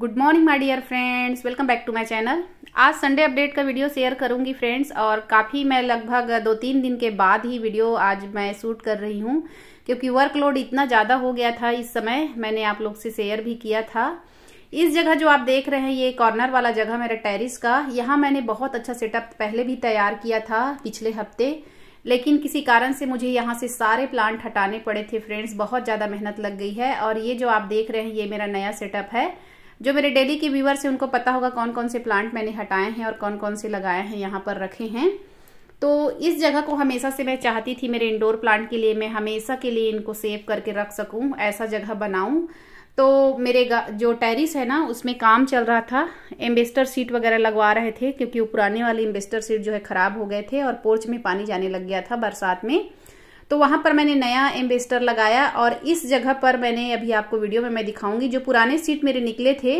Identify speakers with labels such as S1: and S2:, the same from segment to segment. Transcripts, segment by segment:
S1: good morning my dear friends welcome back to my channel आज Sunday update का video share करूंगी friends और काफ़ी मैं लगभग दो तीन दिन के बाद ही वीडियो आज मैं शूट कर रही हूं क्योंकि वर्कलोड इतना ज़्यादा हो गया था इस समय मैंने आप लोग से शेयर भी किया था इस जगह जो आप देख रहे हैं ये कॉर्नर वाला जगह मेरा टेरिस का यहाँ मैंने बहुत अच्छा सेटअप पहले भी तैयार किया था पिछले हफ्ते लेकिन किसी कारण से मुझे यहाँ से सारे प्लांट हटाने पड़े थे फ्रेंड्स बहुत ज़्यादा मेहनत लग गई है और ये जो आप देख रहे हैं ये मेरा नया सेटअप है जो मेरे डेली के व्यूवर्स हैं उनको पता होगा कौन कौन से प्लांट मैंने हटाए हैं और कौन कौन से लगाए हैं यहाँ पर रखे हैं तो इस जगह को हमेशा से मैं चाहती थी मेरे इंडोर प्लांट के लिए मैं हमेशा के लिए इनको सेव करके रख सकूँ ऐसा जगह बनाऊँ तो मेरे जो टेरिस है ना उसमें काम चल रहा था एम्बेस्टर सीट वगैरह लगवा रहे थे क्योंकि वो पुराने वाले एम्बेस्टर सीट जो है ख़राब हो गए थे और पोर्च में पानी जाने लग गया था बरसात में तो वहाँ पर मैंने नया एम्बेस्टर लगाया और इस जगह पर मैंने अभी आपको वीडियो में मैं दिखाऊंगी जो पुराने सीट मेरे निकले थे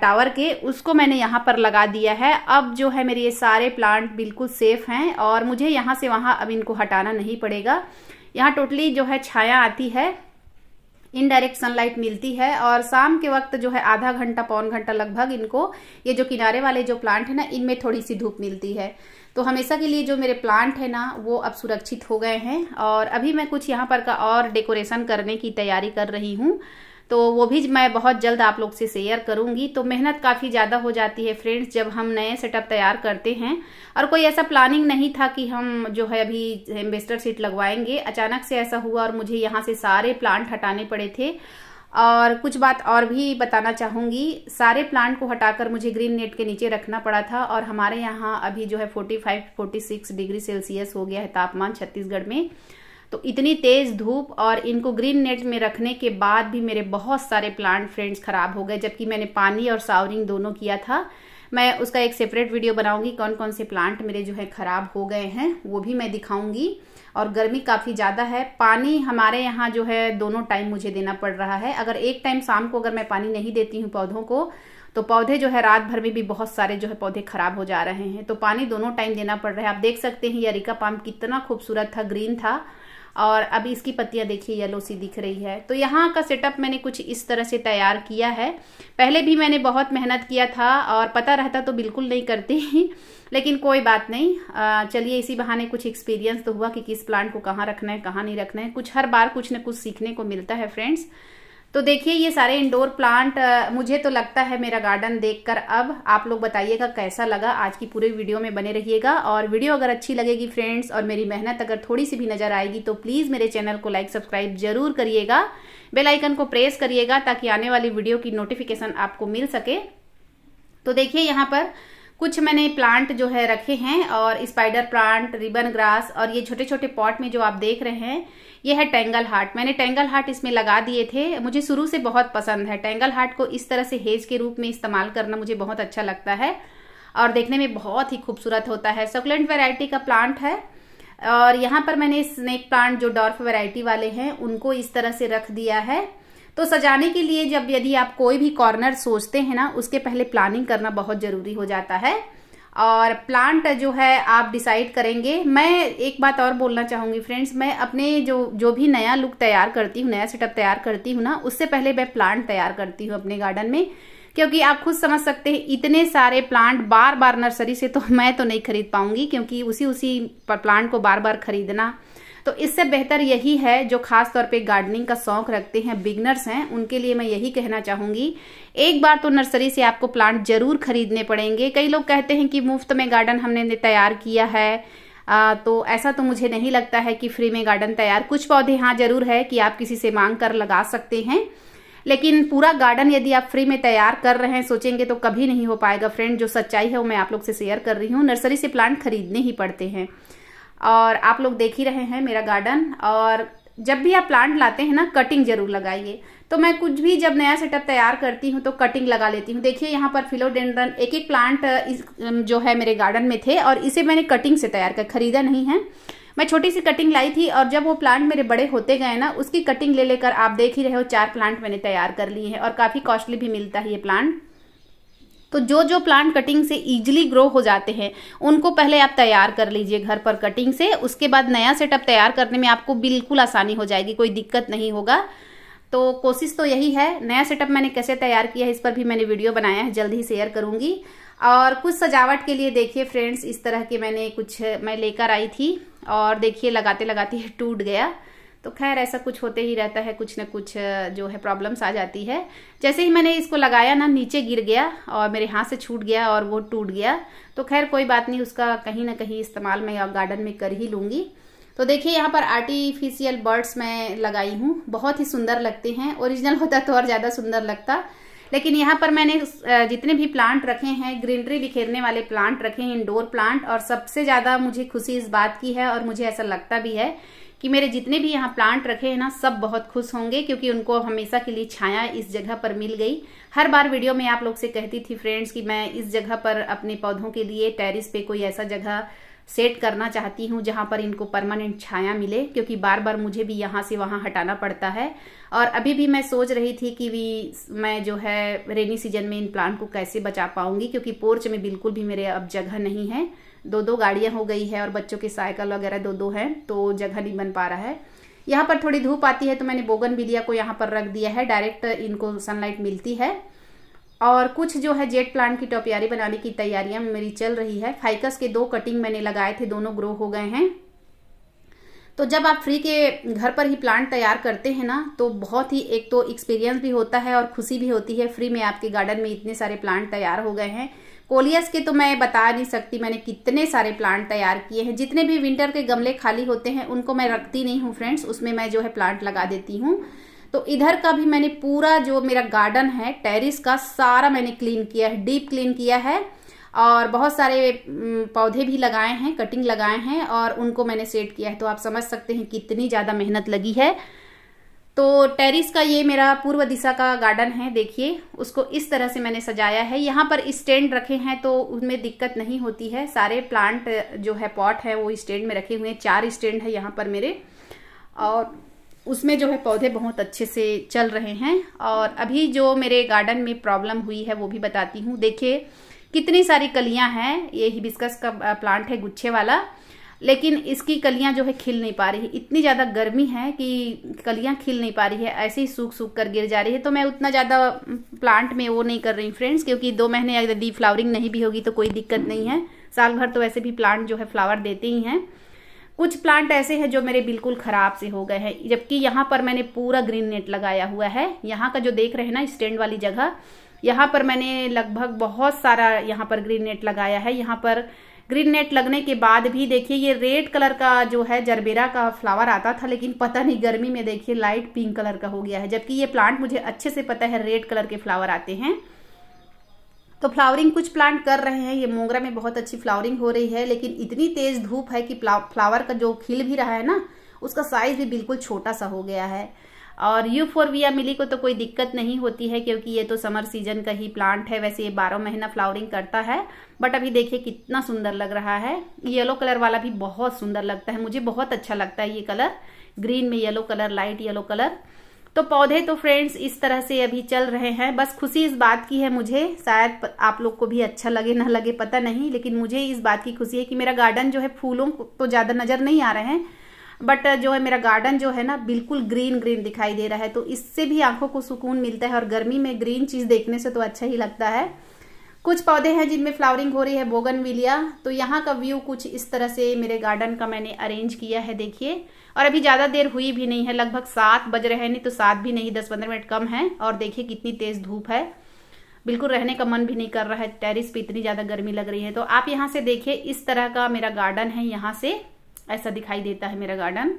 S1: टावर के उसको मैंने यहाँ पर लगा दिया है अब जो है मेरे ये सारे प्लांट बिल्कुल सेफ हैं और मुझे यहाँ से वहाँ अब इनको हटाना नहीं पड़ेगा यहाँ टोटली जो है छाया आती है इनडायरेक्ट सनलाइट मिलती है और शाम के वक्त जो है आधा घंटा पौन घंटा लगभग इनको ये जो किनारे वाले जो प्लांट है ना इनमें थोड़ी सी धूप मिलती है तो हमेशा के लिए जो मेरे प्लांट है ना वो अब सुरक्षित हो गए हैं और अभी मैं कुछ यहाँ पर का और डेकोरेशन करने की तैयारी कर रही हूँ तो वो भी मैं बहुत जल्द आप लोग से शेयर करूंगी तो मेहनत काफ़ी ज़्यादा हो जाती है फ्रेंड्स जब हम नए सेटअप तैयार करते हैं और कोई ऐसा प्लानिंग नहीं था कि हम जो है अभी एम्बेस्टर सीट लगवाएंगे अचानक से ऐसा हुआ और मुझे यहाँ से सारे प्लांट हटाने पड़े थे और कुछ बात और भी बताना चाहूँगी सारे प्लांट को हटाकर मुझे ग्रीन नेट के नीचे रखना पड़ा था और हमारे यहाँ अभी जो है 45-46 डिग्री सेल्सियस हो गया है तापमान छत्तीसगढ़ में तो इतनी तेज़ धूप और इनको ग्रीन नेट में रखने के बाद भी मेरे बहुत सारे प्लांट फ्रेंड्स ख़राब हो गए जबकि मैंने पानी और सावरिंग दोनों किया था मैं उसका एक सेपरेट वीडियो बनाऊंगी कौन कौन से प्लांट मेरे जो है ख़राब हो गए हैं वो भी मैं दिखाऊंगी और गर्मी काफ़ी ज़्यादा है पानी हमारे यहाँ जो है दोनों टाइम मुझे देना पड़ रहा है अगर एक टाइम शाम को अगर मैं पानी नहीं देती हूँ पौधों को तो पौधे जो है रात भर में भी बहुत सारे जो है पौधे खराब हो जा रहे हैं तो पानी दोनों टाइम देना पड़ रहा है आप देख सकते हैं यरिका पाम कितना खूबसूरत था ग्रीन था और अभी इसकी पत्तियां देखिए येलो सी दिख रही है तो यहाँ का सेटअप मैंने कुछ इस तरह से तैयार किया है पहले भी मैंने बहुत मेहनत किया था और पता रहता तो बिल्कुल नहीं करती लेकिन कोई बात नहीं चलिए इसी बहाने कुछ एक्सपीरियंस तो हुआ कि किस प्लांट को कहाँ रखना है कहाँ नहीं रखना है कुछ हर बार कुछ ना कुछ सीखने को मिलता है फ्रेंड्स तो देखिए ये सारे इंडोर प्लांट मुझे तो लगता है मेरा गार्डन देखकर अब आप लोग बताइएगा कैसा लगा आज की पूरे वीडियो में बने रहिएगा और वीडियो अगर अच्छी लगेगी फ्रेंड्स और मेरी मेहनत अगर थोड़ी सी भी नज़र आएगी तो प्लीज़ मेरे चैनल को लाइक सब्सक्राइब जरूर करिएगा बेल आइकन को प्रेस करिएगा ताकि आने वाली वीडियो की नोटिफिकेशन आपको मिल सके तो देखिए यहाँ पर कुछ मैंने प्लांट जो है रखे हैं और स्पाइडर प्लांट रिबन ग्रास और ये छोटे छोटे पॉट में जो आप देख रहे हैं ये है टेंगल हार्ट मैंने टेंगल हार्ट इसमें लगा दिए थे मुझे शुरू से बहुत पसंद है टेंगल हार्ट को इस तरह से हेज के रूप में इस्तेमाल करना मुझे बहुत अच्छा लगता है और देखने में बहुत ही खूबसूरत होता है सकुलेंट वेराइटी का प्लांट है और यहाँ पर मैंने स्नेक प्लांट जो डॉर्फ वेराइटी वाले हैं उनको इस तरह से रख दिया है तो सजाने के लिए जब यदि आप कोई भी कॉर्नर सोचते हैं ना उसके पहले प्लानिंग करना बहुत ज़रूरी हो जाता है और प्लांट जो है आप डिसाइड करेंगे मैं एक बात और बोलना चाहूँगी फ्रेंड्स मैं अपने जो जो भी नया लुक तैयार करती हूँ नया सेटअप तैयार करती हूँ ना उससे पहले मैं प्लांट तैयार करती हूँ अपने गार्डन में क्योंकि आप खुद समझ सकते हैं इतने सारे प्लांट बार बार नर्सरी से तो मैं तो नहीं खरीद पाऊंगी क्योंकि उसी उसी प्लांट को बार बार खरीदना तो इससे बेहतर यही है जो खास तौर पे गार्डनिंग का शौक रखते हैं बिगनर्स हैं उनके लिए मैं यही कहना चाहूंगी एक बार तो नर्सरी से आपको प्लांट जरूर खरीदने पड़ेंगे कई लोग कहते हैं कि मुफ्त में गार्डन हमने तैयार किया है आ, तो ऐसा तो मुझे नहीं लगता है कि फ्री में गार्डन तैयार कुछ पौधे हाँ जरूर है कि आप किसी से मांग कर लगा सकते हैं लेकिन पूरा गार्डन यदि आप फ्री में तैयार कर रहे हैं सोचेंगे तो कभी नहीं हो पाएगा फ्रेंड जो सच्चाई है वो मैं आप लोग से शेयर कर रही हूँ नर्सरी से प्लांट खरीदने ही पड़ते हैं और आप लोग देख ही रहे हैं मेरा गार्डन और जब भी आप प्लांट लाते हैं ना कटिंग जरूर लगाइए तो मैं कुछ भी जब नया सेटअप तैयार करती हूँ तो कटिंग लगा लेती हूँ देखिए यहाँ पर फिलोडेंड्रन एक एक प्लांट इस जो है मेरे गार्डन में थे और इसे मैंने कटिंग से तैयार कर खरीदा नहीं है मैं छोटी सी कटिंग लाई थी और जब वो प्लांट मेरे बड़े होते गए ना उसकी कटिंग ले लेकर आप देख ही रहे हो चार प्लांट मैंने तैयार कर लिए हैं और काफ़ी कॉस्टली भी मिलता है ये प्लांट तो जो जो प्लांट कटिंग से ईजिली ग्रो हो जाते हैं उनको पहले आप तैयार कर लीजिए घर पर कटिंग से उसके बाद नया सेटअप तैयार करने में आपको बिल्कुल आसानी हो जाएगी कोई दिक्कत नहीं होगा तो कोशिश तो यही है नया सेटअप मैंने कैसे तैयार किया है इस पर भी मैंने वीडियो बनाया है जल्द ही शेयर करूंगी और कुछ सजावट के लिए देखिए फ्रेंड्स इस तरह के मैंने कुछ मैं लेकर आई थी और देखिए लगाते लगाते टूट गया तो खैर ऐसा कुछ होते ही रहता है कुछ ना कुछ जो है प्रॉब्लम्स आ जाती है जैसे ही मैंने इसको लगाया ना नीचे गिर गया और मेरे हाथ से छूट गया और वो टूट गया तो खैर कोई बात नहीं उसका कहीं ना कहीं इस्तेमाल मैं गार्डन में कर ही लूँगी तो देखिए यहाँ पर आर्टिफिशियल बर्ड्स मैं लगाई हूँ बहुत ही सुंदर लगते हैं ओरिजिनल होता तो और ज़्यादा सुंदर लगता लेकिन यहाँ पर मैंने जितने भी प्लांट रखे हैं ग्रीनरी बिखेरने वाले प्लांट रखे हैं इंडोर प्लांट और सबसे ज़्यादा मुझे खुशी इस बात की है और मुझे ऐसा लगता भी है कि मेरे जितने भी यहाँ प्लांट रखे हैं ना सब बहुत खुश होंगे क्योंकि उनको हमेशा के लिए छाया इस जगह पर मिल गई हर बार वीडियो में आप लोग से कहती थी फ्रेंड्स कि मैं इस जगह पर अपने पौधों के लिए टेरिस पे कोई ऐसा जगह सेट करना चाहती हूँ जहाँ पर इनको परमानेंट छाया मिले क्योंकि बार बार मुझे भी यहाँ से वहाँ हटाना पड़ता है और अभी भी मैं सोच रही थी कि भी मैं जो है रेनी सीजन में इन प्लांट को कैसे बचा पाऊंगी क्योंकि पोर्च में बिल्कुल भी मेरे अब जगह नहीं है दो दो गाड़ियाँ हो गई है और बच्चों की साइकिल वगैरह दो दो हैं तो जगह नहीं बन पा रहा है यहाँ पर थोड़ी धूप आती है तो मैंने बोगन बिलिया को यहाँ पर रख दिया है डायरेक्ट इनको सनलाइट मिलती है और कुछ जो है जेट प्लांट की टोपियारी बनाने की तैयारियां मेरी चल रही है फाइकस के दो कटिंग मैंने लगाए थे दोनों ग्रो हो गए हैं तो जब आप फ्री के घर पर ही प्लांट तैयार करते हैं ना तो बहुत ही एक तो एक्सपीरियंस भी होता है और खुशी भी होती है फ्री में आपके गार्डन में इतने सारे प्लांट तैयार हो गए हैं कोलियस के तो मैं बता नहीं सकती मैंने कितने सारे प्लांट तैयार किए हैं जितने भी विंटर के गमले खाली होते हैं उनको मैं रखती नहीं हूँ फ्रेंड्स उसमें मैं जो है प्लांट लगा देती हूँ तो इधर का भी मैंने पूरा जो मेरा गार्डन है टेरिस का सारा मैंने क्लीन किया है डीप क्लीन किया है और बहुत सारे पौधे भी लगाए हैं कटिंग लगाए हैं और उनको मैंने सेट किया है तो आप समझ सकते हैं कितनी ज़्यादा मेहनत लगी है तो टेरिस का ये मेरा पूर्व दिशा का गार्डन है देखिए उसको इस तरह से मैंने सजाया है यहाँ पर स्टैंड रखे हैं तो उनमें दिक्कत नहीं होती है सारे प्लांट जो है पॉट है वो स्टैंड में रखे हुए हैं चार स्टैंड है यहाँ पर मेरे और उसमें जो है पौधे बहुत अच्छे से चल रहे हैं और अभी जो मेरे गार्डन में प्रॉब्लम हुई है वो भी बताती हूँ देखिए कितनी सारी कलियाँ हैं ये हिबिस्कस का प्लांट है गुच्छे वाला लेकिन इसकी कलियां जो है खिल नहीं पा रही है इतनी ज़्यादा गर्मी है कि कलियां खिल नहीं पा रही है ऐसे ही सूख सूख कर गिर जा रही है तो मैं उतना ज़्यादा प्लांट में वो नहीं कर रही फ्रेंड्स क्योंकि दो महीने यदि फ्लावरिंग नहीं भी होगी तो कोई दिक्कत नहीं है साल भर तो वैसे भी प्लांट जो है फ्लावर देते ही हैं कुछ प्लांट ऐसे हैं जो मेरे बिल्कुल ख़राब से हो गए हैं जबकि यहाँ पर मैंने पूरा ग्रीन नेट लगाया हुआ है यहाँ का जो देख रहे हैं ना स्टैंड वाली जगह यहाँ पर मैंने लगभग बहुत सारा यहाँ पर ग्रीन नेट लगाया है यहाँ पर ग्रीन नेट लगने के बाद भी देखिए ये रेड कलर का जो है जरबेरा का फ्लावर आता था लेकिन पता नहीं गर्मी में देखिए लाइट पिंक कलर का हो गया है जबकि ये प्लांट मुझे अच्छे से पता है रेड कलर के फ्लावर आते हैं तो फ्लावरिंग कुछ प्लांट कर रहे हैं ये मोगरा में बहुत अच्छी फ्लावरिंग हो रही है लेकिन इतनी तेज धूप है कि फ्लावर का जो खिल भी रहा है ना उसका साइज भी बिल्कुल छोटा सा हो गया है और यू फोरविया मिली को तो कोई दिक्कत नहीं होती है क्योंकि ये तो समर सीजन का ही प्लांट है वैसे ये बारह महीना फ्लावरिंग करता है बट अभी देखिए कितना सुंदर लग रहा है येलो कलर वाला भी बहुत सुंदर लगता है मुझे बहुत अच्छा लगता है ये कलर ग्रीन में yellow colour light yellow colour तो पौधे तो फ्रेंड्स इस तरह से अभी चल रहे हैं बस खुशी इस बात की है मुझे शायद आप लोग को भी अच्छा लगे ना लगे पता नहीं लेकिन मुझे इस बात की खुशी है कि मेरा गार्डन जो है फूलों को तो ज़्यादा नज़र नहीं आ रहे हैं बट uh, जो है मेरा गार्डन जो है ना बिल्कुल ग्रीन ग्रीन दिखाई दे रहा है तो इससे भी आंखों को सुकून मिलता है और गर्मी में ग्रीन चीज़ देखने से तो अच्छा ही लगता है कुछ पौधे हैं जिनमें फ्लावरिंग हो रही है विलिया तो यहाँ का व्यू कुछ इस तरह से मेरे गार्डन का मैंने अरेंज किया है देखिए और अभी ज़्यादा देर हुई भी नहीं है लगभग सात बज रहे हैं नहीं तो सात भी नहीं दस पंद्रह मिनट कम है और देखिए कितनी तेज़ धूप है बिल्कुल रहने का मन भी नहीं कर रहा है टेरिस पे इतनी ज़्यादा गर्मी लग रही है तो आप यहाँ से देखिए इस तरह का मेरा गार्डन है यहाँ से ऐसा दिखाई देता है मेरा गार्डन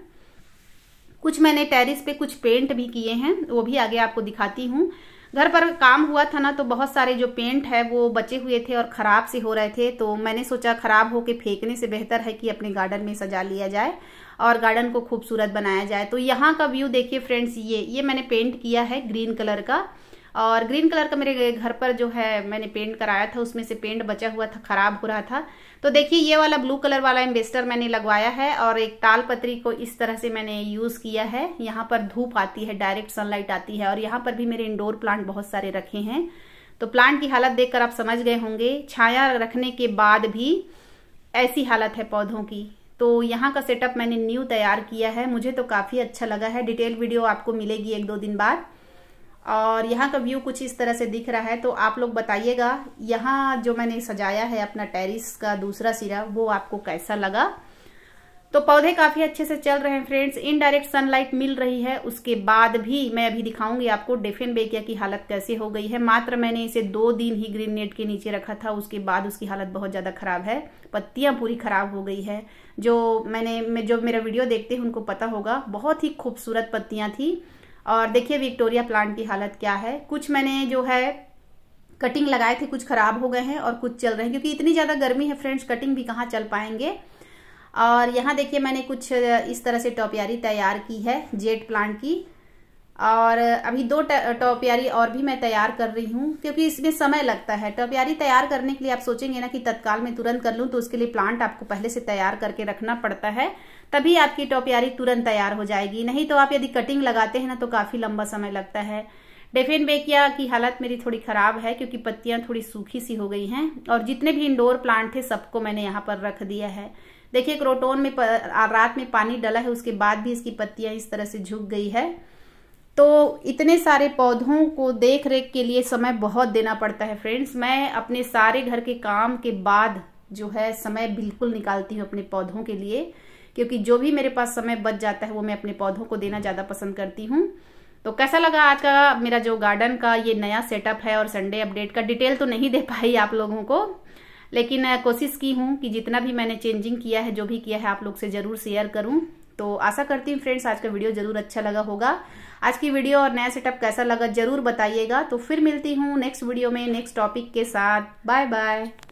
S1: कुछ मैंने टेरिस पे कुछ पेंट भी किए हैं वो भी आगे आपको दिखाती हूँ घर पर काम हुआ था ना तो बहुत सारे जो पेंट है वो बचे हुए थे और ख़राब से हो रहे थे तो मैंने सोचा ख़राब होके फेंकने से बेहतर है कि अपने गार्डन में सजा लिया जाए और गार्डन को खूबसूरत बनाया जाए तो यहाँ का व्यू देखिए फ्रेंड्स ये ये मैंने पेंट किया है ग्रीन कलर का और ग्रीन कलर का मेरे घर पर जो है मैंने पेंट कराया था उसमें से पेंट बचा हुआ था ख़राब हो रहा था तो देखिए ये वाला ब्लू कलर वाला एम्बेस्टर मैंने लगवाया है और एक ताल पत्री को इस तरह से मैंने यूज़ किया है यहाँ पर धूप आती है डायरेक्ट सनलाइट आती है और यहाँ पर भी मेरे इंडोर प्लांट बहुत सारे रखे हैं तो प्लांट की हालत देखकर आप समझ गए होंगे छाया रखने के बाद भी ऐसी हालत है पौधों की तो यहाँ का सेटअप मैंने न्यू तैयार किया है मुझे तो काफ़ी अच्छा लगा है डिटेल वीडियो आपको मिलेगी एक दो दिन बाद और यहाँ का व्यू कुछ इस तरह से दिख रहा है तो आप लोग बताइएगा यहाँ जो मैंने सजाया है अपना टेरिस का दूसरा सिरा वो आपको कैसा लगा तो पौधे काफी अच्छे से चल रहे हैं फ्रेंड्स इनडायरेक्ट सनलाइट मिल रही है उसके बाद भी मैं अभी दिखाऊंगी आपको डेफिन बेकिया की हालत कैसे हो गई है मात्र मैंने इसे दो दिन ही ग्रीन नेट के नीचे रखा था उसके बाद उसकी हालत बहुत ज़्यादा खराब है पत्तियां पूरी खराब हो गई है जो मैंने जो मेरा वीडियो देखते हैं उनको पता होगा बहुत ही खूबसूरत पत्तियां थी और देखिए विक्टोरिया प्लांट की हालत क्या है कुछ मैंने जो है कटिंग लगाए थे कुछ खराब हो गए हैं और कुछ चल रहे हैं क्योंकि इतनी ज़्यादा गर्मी है फ्रेंड्स कटिंग भी कहाँ चल पाएंगे और यहाँ देखिए मैंने कुछ इस तरह से टॉपियारी तैयार की है जेट प्लांट की और अभी दो टोपियारी और भी मैं तैयार कर रही हूँ क्योंकि इसमें समय लगता है टोपियारी तैयार करने के लिए आप सोचेंगे ना कि तत्काल में तुरंत कर लूँ तो उसके लिए प्लांट आपको पहले से तैयार करके रखना पड़ता है तभी आपकी टोपियारी तुरंत तैयार हो जाएगी नहीं तो आप यदि कटिंग लगाते हैं ना तो काफ़ी लंबा समय लगता है डेफिन बेकिया की हालत मेरी थोड़ी ख़राब है क्योंकि पत्तियां थोड़ी सूखी सी हो गई हैं और जितने भी इंडोर प्लांट थे सबको मैंने यहाँ पर रख दिया है देखिए क्रोटोन में रात में पानी डला है उसके बाद भी इसकी पत्तियां इस तरह से झुक गई है तो इतने सारे पौधों को देख रेख के लिए समय बहुत देना पड़ता है फ्रेंड्स मैं अपने सारे घर के काम के बाद जो है समय बिल्कुल निकालती हूँ अपने पौधों के लिए क्योंकि जो भी मेरे पास समय बच जाता है वो मैं अपने पौधों को देना ज़्यादा पसंद करती हूँ तो कैसा लगा आज का मेरा जो गार्डन का ये नया सेटअप है और संडे अपडेट का डिटेल तो नहीं दे पाई आप लोगों को लेकिन कोशिश की हूँ कि जितना भी मैंने चेंजिंग किया है जो भी किया है आप लोग से ज़रूर शेयर करूँ तो आशा करती हूँ फ्रेंड्स आज का वीडियो ज़रूर अच्छा लगा होगा आज की वीडियो और नया सेटअप कैसा लगा जरूर बताइएगा तो फिर मिलती हूँ नेक्स्ट वीडियो में नेक्स्ट टॉपिक के साथ बाय बाय